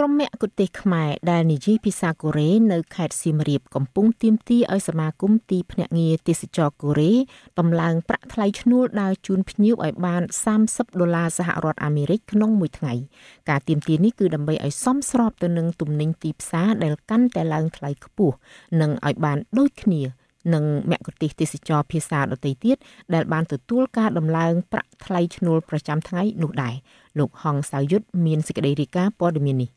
ក្រុមមគ្គុទេសខ្មែរដែលនិយាយភាសាកូរ៉េនៅខេត្តសៀមរាបកំពុងទាមទារឲ្យសមាគមទីភ្នាក់ងារទេសចរកូរ៉េតម្លើងប្រាក់ថ្លៃឈ្នួលដើរជូនភ្ញៀវឲ្យបាន30ដុល្លារសហរដ្ឋអាមេរិកក្នុងមួយថ្ងៃការទាមទារនេះគឺដើម្បីឲ្យសមស្របទៅនឹងទំនិញទីផ្សារដែលកាន់តែឡើងថ្លៃខ្ពស់និងឲ្យបានដូចគ្នានិងមគ្គុទេសទេសចរភាសាដទៃទៀតដែលបានទទួលការដំឡើងប្រាក់ថ្លៃឈ្នួលប្រចាំថ្ងៃនោះដែរលោកហងសាវយុទ្ធមានសេចក្តីរាយការណ៍ព័ត៌មាននេះ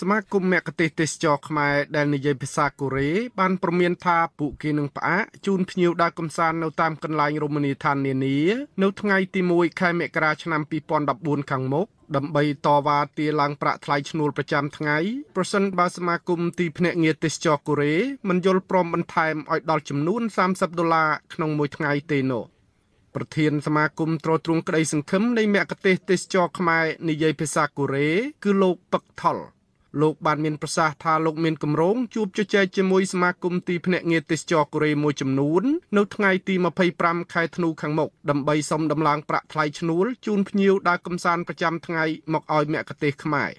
សមាគមមគ្គទេសទេសចរខ្មែរដែលនិយាយភាសាកូរ៉េបានព្រមានថាពួកគេនឹងផ្អាកជូនភ្ញៀវដើរកម្សាន្តនៅតាមកន្លែងរមណីយដ្ឋាននានានៅថ្ងៃទី1ខែមករាឆ្នាំ2014ខាងមុខដើម្បីតវ៉ាទារឡើងប្រាក់ថ្លៃឈ្នួលប្រចាំថ្ងៃប្រសិនបើសមាគមទីភ្នាក់ងារទេសចរកូរ៉េមិនយល់ព្រមបន្ថែមឲ្យដល់ចំនួន30ដុល្លារក្នុងមួយថ្ងៃទេនោះប្រធានសមាគមត្រួតត្រងក្តីសង្ឃឹមនៃមគ្គទេសទេសចរខ្មែរនិយាយភាសាកូរ៉េគឺលោកប៉ឹកថល់លោកបានមានប្រសាសន៍ថាលោកមានគម្រោងជួបជជែកជាមួយសមាគមទីភ្នាក់ងារទេសចរកូរ៉េមួយចំនួននៅថ្ងៃទី25ខែធ្នូខាងមុខដើម្បីសុំដំឡើងប្រាក់ថ្លៃឈ្នួលជូនភ្ញៀវដើរកម្សាន្តប្រចាំថ្ងៃមកឲ្យមគ្គុទ្ទេសក៍ខ្មែរ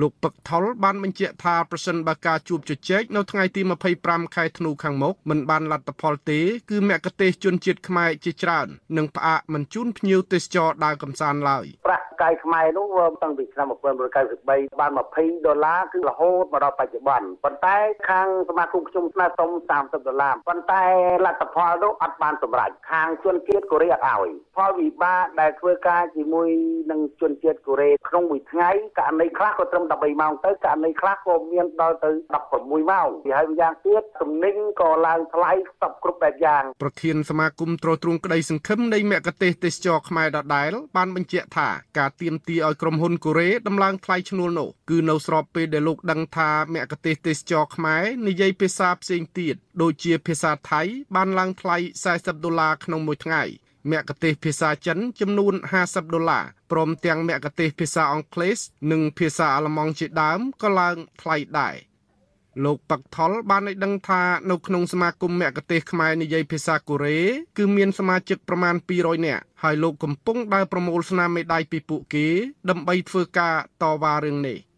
លោកពឹកថុលបានបញ្ជាក់ថាប្រសិនបើការជួបជជែកនៅថ្ងៃទី25ខែធ្នូខាងមុខមិនបានលទ្ធផលទេ គឺមគ្គទេសជនជាតិខ្មែរជាច្រើននឹងផ្អាកមិនជូនភ្ញៀវទេសចរដើរកំសាន្តឡើយប្រាក់កាយខ្មែរនោះតាំងពីឆ្នាំ1993បាន20ដុល្លារគឺរហូតមកដល់បច្ចុប្បន្នប៉ុន្តែ ខាងសមាគមខ្ញុំស្នើសុំ30ដុល្លារប៉ុន្តែលទ្ធផលនោះអត់បានសម្រេចខាងជនជាតិកូរ៉េអត់ឲ្យផលវិបាកដែលធ្វើការជាមួយនឹងជនជាតិកូរ៉េក្នុងមួយថ្ងៃករណីខ្លះក៏ត្រឹម13ម៉ោងទៅករណីខ្លះក៏មានដល់ទៅ16ម៉ោងពីហើយម្យ៉ាងទៀតទំនិញក៏ឡើងថ្លៃស្បគ្រប់បែបយ៉ាងប្រធានសមាគមត្រួតត្រងក្តីសង្ឃឹមនៃមគ្គទេសទេសចរខ្មែរដដែលបានបញ្ជាក់ថាការទៀមទីឲ្យក្រុមហ៊ុនកូរ៉េដំឡើងថ្លៃឈ្នួលនោះគឺនៅស្របពេលដែលលោកដឹងថាមគ្គទេសទេសចរខ្មែរនិយាយភាសាផ្សេងទៀតដូចជាភាសាថៃបានឡើងថ្លៃ40ដុល្លារក្នុងមួយថ្ងៃមគ្គទេសភាសាចិន ចំនួន50ដុល្លារព្រមទាំងមគ្គទេសភាសាអង់គ្លេស និងភាសាអាល្លឺម៉ង់ជាដើមក៏ឡើងថ្លៃដែរលោកប៉ាក់ថុលបានឲ្យដឹងថានៅក្នុងសមាគមមគ្គទេសខ្មែរនិយាយភាសាកូរ៉េគឺមានសមាជិកប្រមាណ200នាក់ហើយលោកកំពុងដើរប្រមូល ស្នាមមេដាយពីពួកគេដើម្បីធ្វើការតវ៉ារឿងនេះ។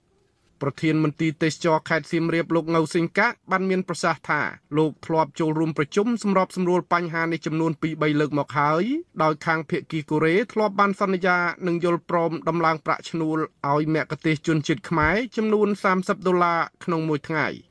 ប្រធានមន្ទីរទេសចរខេត្តសៀមរាបលោកងៅសិង្ហកបានមានប្រសាសន៍ថាលោកធ្លាប់ចូលរួមប្រជុំសម្របសម្រួលបញ្ហានេះចំនួន2-3លើកមកហើយដោយខាងភៀកគីកូរ៉េធ្លាប់បានសន្យានឹងយល់ព្រមដំឡើងប្រាក់ឈ្នួលឲ្យមគ្គុទ្ទេសកជនជាតិខ្មែរចំនួន30ដុល្លារក្នុងមួយថ្ងៃ។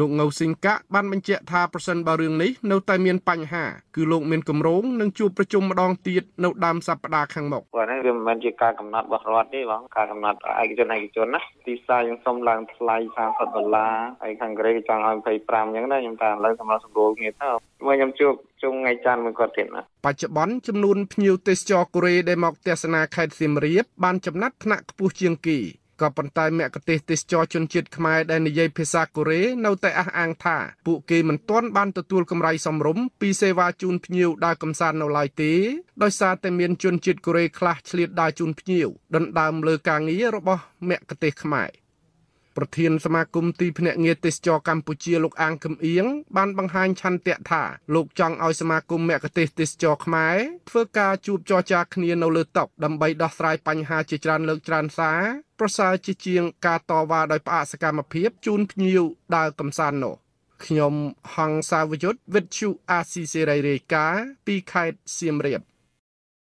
លោកងៅស៊ីងកាបានបញ្ជាក់ថាប្រសិនបើរឿងនេះនៅតែមានបញ្ហា គឺលោកមានគម្រោងនឹងជួបប្រជុំម្ដងទៀតនៅដើមសប្ដាហ៍ខាងមុខបាទហ្នឹងវាមិនមែនជាការកំណត់របស់រដ្ឋទេបងការកំណត់ឯកជនឯកជនណាទីផ្សារយើងសុំឡើងថ្លៃ30ដុល្លារហើយខាងក្រេចង់ឲ្យ25អញ្ចឹងណាខ្ញុំថាឥឡូវសម្រាប់សម្រួលគ្នាទៅមកខ្ញុំជួបជុំថ្ងៃច័ន្ទមួយគាត់ទៀតណាបច្ចុប្បន្នចំនួនភ្ញៀវទេសចរកូរ៉េដែលមកទស្សនាខេត្តសៀមរាបបានចំណាត់ថ្នាក់ខ្ពស់ជាងគេក៏ប៉ុន្តែមគ្គទេសទេសចរជនជាតិខ្មែរដែលនិយាយភាសាកូរ៉េនៅតែអះអាងថាពួកគេមិនទាន់បានទទួលកម្រៃសមរម្យពីសេវាជូនភ្ញៀវដើរកម្សាន្តនៅឡើយទេដោយសារតែមានជនជាតិកូរ៉េខ្លះឆ្លៀតដើរជូនភ្ញៀវដណ្ដើមលើការងាររបស់មគ្គទេសខ្មែរ។ប្រធានសមាគមទីភ្នាក់ងារទេសចរកម្ពុជាលោកអាងកឹមអៀងបានបង្ហាញឆន្ទៈថាលោកចង់ឲ្យសមាគមមគ្គទេសទេសចរខ្មែរធ្វើការជួបចរចាគ្នានៅលើតុដើម្បីដោះស្រាយបញ្ហាជាច្រើនលើកច្រើនសារ ប្រសើរជាជាង ការតវ៉ាដោយផ្អាកសកម្មភាពជូនភ្ញៀវដើរកំសាន្តនោះខ្ញុំហង្សាវយុទ្ធវិទ្យុអាស៊ីសេរីរាយការណ៍ពីខេត្តសៀមរាប